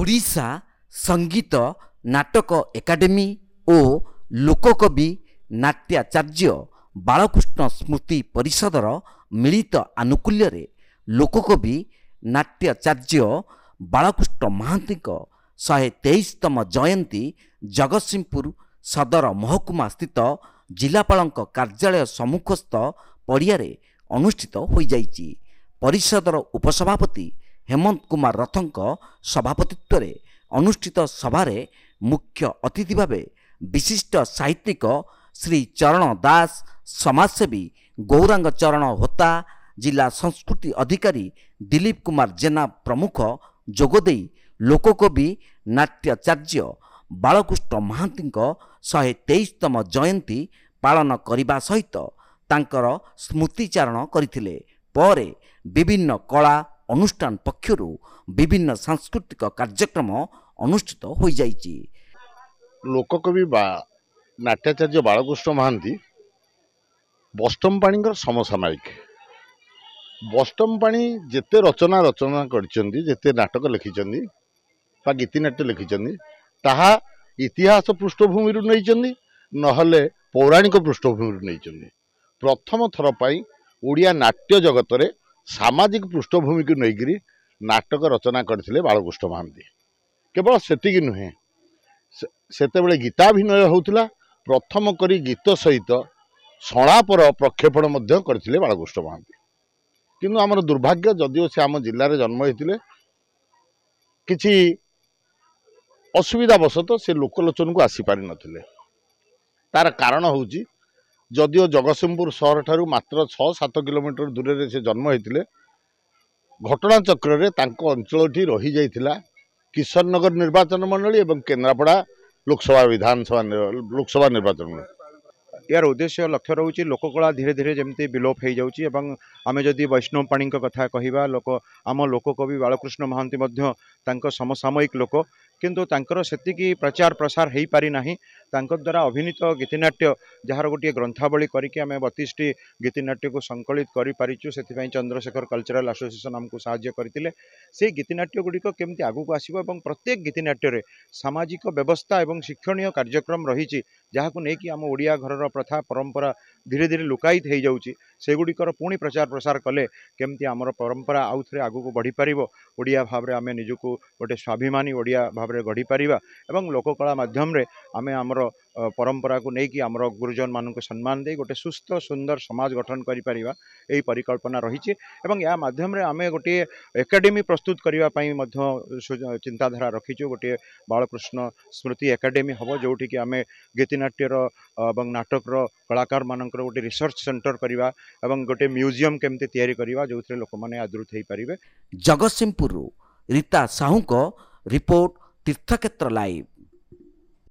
ଓଡ଼ିଶା ସଙ୍ଗୀତ ନାଟକ ଏକାଡେମୀ ଓ ଲୋକକବି ନାଟ୍ୟାଚାର୍ଯ୍ୟ ବାଳକୃଷ୍ଣ ସ୍ମୃତି ପରିଷଦର ମିଳିତ ଆନୁକୂଲ୍ୟରେ ଲୋକକବି ନାଟ୍ୟାଚାର୍ଯ୍ୟ ବାଳକୃଷ୍ଣ ମହାନ୍ତିଙ୍କ ଶହେ ତେଇଶତମ ଜୟନ୍ତୀ ଜଗତସିଂହପୁର ସଦର ମହକୁମାସ୍ଥିତ ଜିଲ୍ଲାପାଳଙ୍କ କାର୍ଯ୍ୟାଳୟ ସମ୍ମୁଖସ୍ଥ ପଡ଼ିଆରେ ଅନୁଷ୍ଠିତ ହୋଇଯାଇଛି ପରିଷଦର ଉପସଭାପତି ହେମନ୍ତ କୁମାର ରଥଙ୍କ ସଭାପତିତ୍ୱରେ ଅନୁଷ୍ଠିତ ସଭାରେ ମୁଖ୍ୟ ଅତିଥି ଭାବେ ବିଶିଷ୍ଟ ସାହିତ୍ୟିକ ଶ୍ରୀ ଚରଣ ଦାସ ସମାଜସେବୀ ଗୌରାଙ୍ଗ ଚରଣ ହୋତା ଜିଲ୍ଲା ସଂସ୍କୃତି ଅଧିକାରୀ ଦିଲୀପ କୁମାର ଜେନା ପ୍ରମୁଖ ଯୋଗଦେଇ ଲୋକକବି ନାଟ୍ୟାଚାର୍ଯ୍ୟ ବାଳକୃଷ୍ଣ ମହାନ୍ତିଙ୍କ ଶହେ ତେଇଶତମ ଜୟନ୍ତୀ ପାଳନ କରିବା ସହିତ ତାଙ୍କର ସ୍ମୃତିଚାରଣ କରିଥିଲେ ପରେ ବିଭିନ୍ନ କଳା অনুষ্ঠান পক্ষরু বিভিন্ন সাংস্কৃতিক কার্যক্রম অনুষ্ঠিত হয়ে যাই লোককবি বা নাট্যাচার্য বাড়কৃষ্ণ মহান্তি বষ্টম পাণিঙ্কর সমসাময়িক বষ্টম পাণি যেতে রচনা রচনা করছেন যেতে নাটক লিখিছেন বা গীতিনাট্য লিখিছেন তাহা ইতিহাস পৃষ্ঠভূমি নিয়েছেন নহলে পৌরাণিক পৃষ্ঠভূমি নিয়েছেন প্রথম থর ওড়িয়া নাট্য জগতরে ସାମାଜିକ ପୃଷ୍ଠଭୂମିକୁ ନେଇକରି ନାଟକ ରଚନା କରିଥିଲେ ବାଳକୃଷ୍ଣ ମହାନ୍ତି କେବଳ ସେତିକି ନୁହେଁ ସେତେବେଳେ ଗୀତାଭିନୟ ହେଉଥିଲା ପ୍ରଥମ କରି ଗୀତ ସହିତ ଶଳାପର ପ୍ରକ୍ଷେପଣ ମଧ୍ୟ କରିଥିଲେ ବାଳକୃଷ୍ଣ ମହାନ୍ତି କିନ୍ତୁ ଆମର ଦୁର୍ଭାଗ୍ୟ ଯଦିଓ ସେ ଆମ ଜିଲ୍ଲାରେ ଜନ୍ମ ହୋଇଥିଲେ କିଛି ଅସୁବିଧା ବଶତଃ ସେ ଲୋକଲୋଚନକୁ ଆସିପାରିନଥିଲେ ତାର କାରଣ ହେଉଛି ଯଦିଓ ଜଗତସିଂହପୁର ସହରଠାରୁ ମାତ୍ର ଛଅ ସାତ କିଲୋମିଟର ଦୂରରେ ସେ ଜନ୍ମ ହେଇଥିଲେ ଘଟଣାଚକ୍ରରେ ତାଙ୍କ ଅଞ୍ଚଳଟି ରହିଯାଇଥିଲା କିଶୋରନଗର ନିର୍ବାଚନ ମଣ୍ଡଳୀ ଏବଂ କେନ୍ଦ୍ରାପଡ଼ା ଲୋକସଭା ବିଧାନସଭା ଲୋକସଭା ନିର୍ବାଚନ ମଣ୍ଡଳୀ ଏହାର ଉଦ୍ଦେଶ୍ୟ ଲକ୍ଷ୍ୟ ରହୁଛି ଲୋକକଳା ଧୀରେ ଧୀରେ ଯେମିତି ବିଲୋପ ହୋଇଯାଉଛି ଏବଂ ଆମେ ଯଦି ବୈଷ୍ଣବ ପାଣିଙ୍କ କଥା କହିବା ଲୋକ ଆମ ଲୋକକବି ବାଳକୃଷ୍ଣ ମହାନ୍ତି ମଧ୍ୟ ତାଙ୍କ ସମସାମୟିକ ଲୋକ କିନ୍ତୁ ତାଙ୍କର ସେତିକି ପ୍ରଚାର ପ୍ରସାର ହୋଇପାରିନାହିଁ ତାଙ୍କ ଦ୍ୱାରା ଅଭିନୀତ ଗୀତିନାଟ୍ୟ ଯାହାର ଗୋଟିଏ ଗ୍ରନ୍ଥାବଳୀ କରିକି ଆମେ ବତିଶଟି ଗୀତିନାଟ୍ୟକୁ ସଂକଳିତ କରିପାରିଛୁ ସେଥିପାଇଁ ଚନ୍ଦ୍ରଶେଖର କଲଚରାଲ ଆସୋସିଏସନ୍ ଆମକୁ ସାହାଯ୍ୟ କରିଥିଲେ ସେହି ଗୀତିନାଟ୍ୟ ଗୁଡ଼ିକ କେମିତି ଆଗକୁ ଆସିବ ଏବଂ ପ୍ରତ୍ୟେକ ଗୀତିନାଟ୍ୟରେ ସାମାଜିକ ବ୍ୟବସ୍ଥା ଏବଂ ଶିକ୍ଷଣୀୟ କାର୍ଯ୍ୟକ୍ରମ ରହିଛି ଯାହାକୁ ନେଇକି ଆମ ଓଡ଼ିଆ ଘରର ପ୍ରଥା ପରମ୍ପରା ଧୀରେ ଧୀରେ ଲୁକାୟିତ ହୋଇଯାଉଛି ସେଗୁଡ଼ିକର ପୁଣି ପ୍ରଚାର ପ୍ରସାର କଲେ କେମିତି ଆମର ପରମ୍ପରା ଆଉଥରେ ଆଗକୁ ବଢ଼ିପାରିବ ଓଡ଼ିଆ ଭାବରେ ଆମେ ନିଜକୁ ଗୋଟେ ସ୍ୱାଭିମାନୀ ଓଡ଼ିଆ ଭାବରେ ଗଢ଼ିପାରିବା ଏବଂ ଲୋକକଳା ମାଧ୍ୟମରେ ଆମେ ଆମର परंपरा को लेकिन आम गुरुजन मानक सम्मान दे गोटे सुस्थ सुंदर समाज गठन करना रही या आम गोटे एकाडेमी प्रस्तुत करने चिंताधारा रखीचु गोटे बालकृष्ण स्मृति एकाडेमी हम जोटि कि आम गीतिनाट्यर और नाटक कलाकार मान गोटे रिसर्च सेन्टर करवा गोटे म्यूजिम केमती या जो थे लोक मैंने आदृत हो पारे जगत सिंहपुर रीता साहू रिपोर्ट तीर्थक्षेत्र लाइव